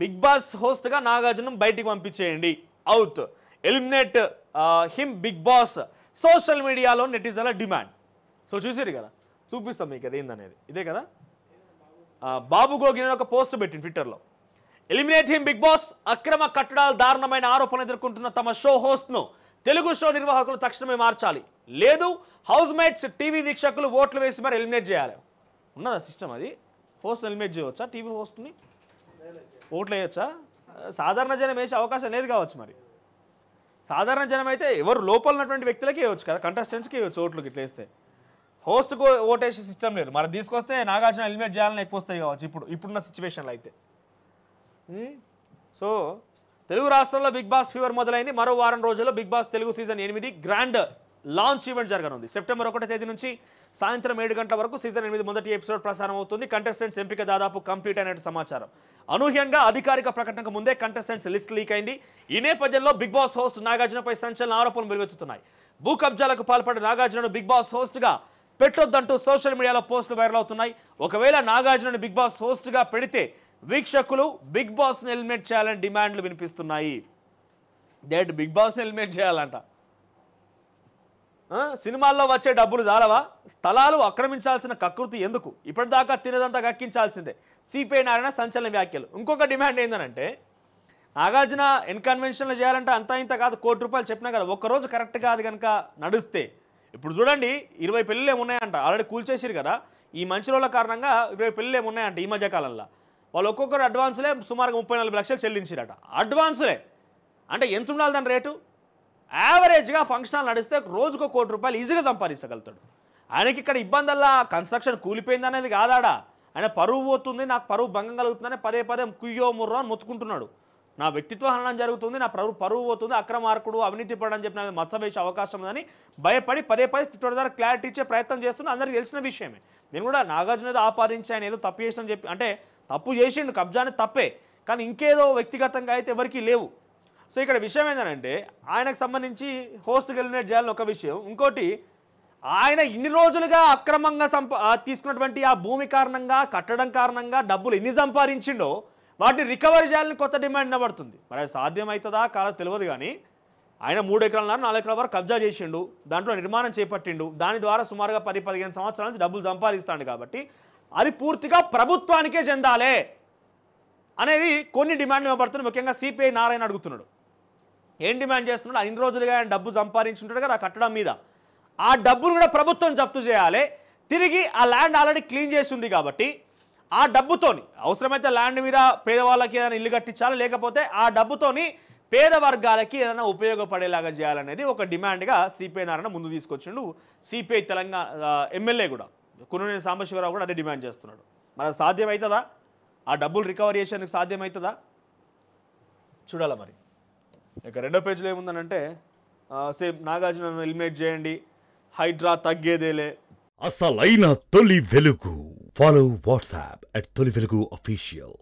Big Boss హోస్ట్గా Nagarjuna బయటికి పంపించేయండి out eliminate him Bigg Boss social మీడియాలో నెటిజన్ల డిమాండ్ సో చూసారు కదా చూపిస్తాం మీకు అది ఏందనేది ఇదే కదా బాబు గోగిన ఒక పోస్ట్ పెట్టింది ట్విట్టర్లో ఎలిమినేట్ హిమ్ బిగ్ బాస్ అక్రమ కట్టడాలు దారుణమైన ఆరోపణలు ఎదుర్కొంటున్న తమ షో హోస్ట్ను తెలుగు షో నిర్వాహకులు తక్షణమే మార్చాలి లేదు హౌస్ మేట్స్ టీవీ వీక్షకులు ఓట్లు వేసి మరి ఎలిమినేట్ చేయాలి ఉన్నదా సిస్టమ్ అది హోస్ట్ ఎలిమినేట్ చేయవచ్చా టీవీ హోస్ట్ని ఓట్లు వేయొచ్చా సాధారణ జనం వేసే అవకాశం లేదు కావచ్చు మరి సాధారణ జనం అయితే ఎవరు లోపల ఉన్నటువంటి వ్యక్తులకి వేయొచ్చు కదా కంటెస్టెంట్స్కి వేయొచ్చు ఓట్లు ఇట్లా వేస్తే హోస్ట్కు ఓటేసే సిస్టమ్ లేదు మరి తీసుకొస్తే నాగార్జున ఎలిమినేట్ చేయాలని ఎక్కువ వస్తాయి కావచ్చు ఇప్పుడు ఇప్పుడున్న సిచ్యువేషన్లో అయితే సో hmm? తెలుగు రాష్ట్రంలో బిగ్ బాస్ ఫీవర్ మొదలైంది మరో వారం రోజుల్లో బిగ్ బాస్ తెలుగు సీజన్ ఎనిమిది గ్రాండ్ లాంచ్ ఈవెంట్ జరగనుంది సెప్టెంబర్ ఒకటో తేదీ నుంచి సాయంత్రం ఏడు గంటల వరకు సీజన్ ఎనిమిది మొదటి ఎపిసోడ్ ప్రసారం అవుతుంది కంటెస్టెంట్స్ ఎంపిక దాదాపు కంప్లీట్ అయినట్టు సమాచారం అనూహ్యంగా అధికారిక ప్రకటనకు ముందే కంటెస్టెంట్స్ లిస్ట్ లీక్ అయింది ఈ నేపథ్యంలో బిగ్ బాస్ హోస్ట్ నాగార్జునపై సంచలన ఆరోపణలు వెలువెత్తుతున్నాయి భూ కబ్జాలకు పాల్పడిన నాగార్జునను బిగ్ బాస్ హోస్ట్గా పెట్టొద్దంటూ సోషల్ మీడియాలో పోస్టులు వైరల్ అవుతున్నాయి ఒకవేళ నాగార్జునను బిగ్ బాస్ హోస్ట్గా పెడితే వీక్షకులు బిగ్ బాస్ని ఎలిమినేట్ చేయాలని డిమాండ్లు వినిపిస్తున్నాయి దేట్ బిగ్ బాస్ని ఎలిమినేట్ చేయాలంట సినిమాల్లో వచ్చే డబ్బులు చాలవా స్థలాలు ఆక్రమించాల్సిన కకృతి ఎందుకు ఇప్పటిదాకా తినదంతా కక్కించాల్సిందే సిపిఐ నారాయణ సంచలన వ్యాఖ్యలు ఇంకొక డిమాండ్ ఏంటంటే నాగార్జున ఇన్కన్వెన్షన్లు చేయాలంటే అంతా ఇంత కాదు కోటి రూపాయలు చెప్పినా కదా ఒక్కరోజు కరెక్ట్ కాదు కనుక నడిస్తే ఇప్పుడు చూడండి ఇరవై పెళ్ళిలు ఏమున్నాయంట ఆల్రెడీ కూల్చేసిరు కదా ఈ మంచి రోజుల కారణంగా ఇరవై పెళ్ళిలు ఏమున్నాయంట ఈ మధ్యకాలంలో వాళ్ళు ఒక్కొక్కరు అడ్వాన్సులే సుమారుగా ముప్పై నలభై లక్షలు చెల్లించారట అడ్వాన్సులే అంటే ఎంత ఉండాలి దాని రేటు యావరేజ్గా ఫంక్షనల్ నడిస్తే రోజుకు కోటి రూపాయలు ఈజీగా సంపాదించగలుగుతాడు ఆయనకి ఇక్కడ ఇబ్బందల్లా కన్స్ట్రక్షన్ కూలిపోయింది అనేది కాదాడా ఆయన పరువు పోతుంది నాకు పరువు భంగం కలుగుతుందని పదే పదే కుయ్యో ముర్రో అని మొత్తుకుంటున్నాడు నా వ్యక్తిత్వ హరణం జరుగుతుంది నా పరువు పరువు పోతుంది అక్రమార్కుడు అవినీతి పడని చెప్పిన నాకు వేసే అవకాశం ఉందని భయపడి పదే పదే ట్విట్టర్ క్లారిటీ ఇచ్చే ప్రయత్నం చేస్తుంది అందరికి తెలిసిన విషయమే నేను కూడా నాగార్జున ఏదో ఆపాదించి ఆయన ఏదో తప్పు చేసిన చెప్పి అంటే తప్పు చేసిండు కబ్జాని తప్పే కానీ ఇంకేదో వ్యక్తిగతంగా అయితే ఎవరికీ లేవు సో ఇక్కడ విషయం ఏంటంటే ఆయనకు సంబంధించి హోస్ట్ ఎలిమినేట్ చేయాలని ఒక విషయం ఇంకోటి ఆయన ఇన్ని రోజులుగా అక్రమంగా సంప తీసుకున్నటువంటి ఆ భూమి కారణంగా కట్టడం కారణంగా డబ్బులు ఎన్ని సంపాదించిండో వాటిని రికవరీ చేయాలని కొత్త డిమాండ్ నిలబడుతుంది మరి సాధ్యం అవుతుందా కాదు తెలియదు కానీ ఆయన మూడు ఎకరాల నాలుగు ఎకరాల వరకు కబ్జా చేసిండు దాంట్లో నిర్మాణం చేపట్టిండు దాని ద్వారా సుమారుగా పది పదిహేను సంవత్సరాల నుంచి డబ్బులు సంపాదిస్తాడు కాబట్టి అది పూర్తిగా ప్రభుత్వానికే చెందాలే అనేది కొన్ని డిమాండ్లు ఇవ్వబడుతుంది ముఖ్యంగా సిపిఐ నారాయణ అడుగుతున్నాడు ఏం డిమాండ్ చేస్తున్నాడు అన్ని రోజులుగా ఆయన డబ్బు సంపాదించుంటాడు కదా ఆ కట్టడం మీద ఆ డబ్బును కూడా ప్రభుత్వం జప్తు చేయాలి తిరిగి ఆ ల్యాండ్ ఆల్రెడీ క్లీన్ చేసింది కాబట్టి ఆ డబ్బుతోని అవసరమైతే ల్యాండ్ మీద పేదవాళ్ళకి ఏదైనా ఇల్లు కట్టించాలి లేకపోతే ఆ డబ్బుతోని పేద వర్గాలకి ఏదైనా ఉపయోగపడేలాగా చేయాలనేది ఒక డిమాండ్గా సిపిఐ నారాయణ ముందు తీసుకొచ్చిండు సిపిఐ తెలంగాణ ఎమ్మెల్యే కూడా కొనునేని సాంబశివరావు కూడా అదే డిమాండ్ చేస్తున్నాడు మరి సాధ్యమవుతుందా ఆ డబ్బులు రికవరీ చేసేందుకు సాధ్యమవుతుందా చూడాలా మరి ఇక రెండో పేజ్లో ఏముందనంటే సేమ్ నాగార్జున ఎలిమినేట్ చేయండి హైడ్రా తగ్గేదేలే అసలైన తొలి వెలుగు ఫాలో వాట్సాప్ అట్ తొలి వెలుగు అఫీషియల్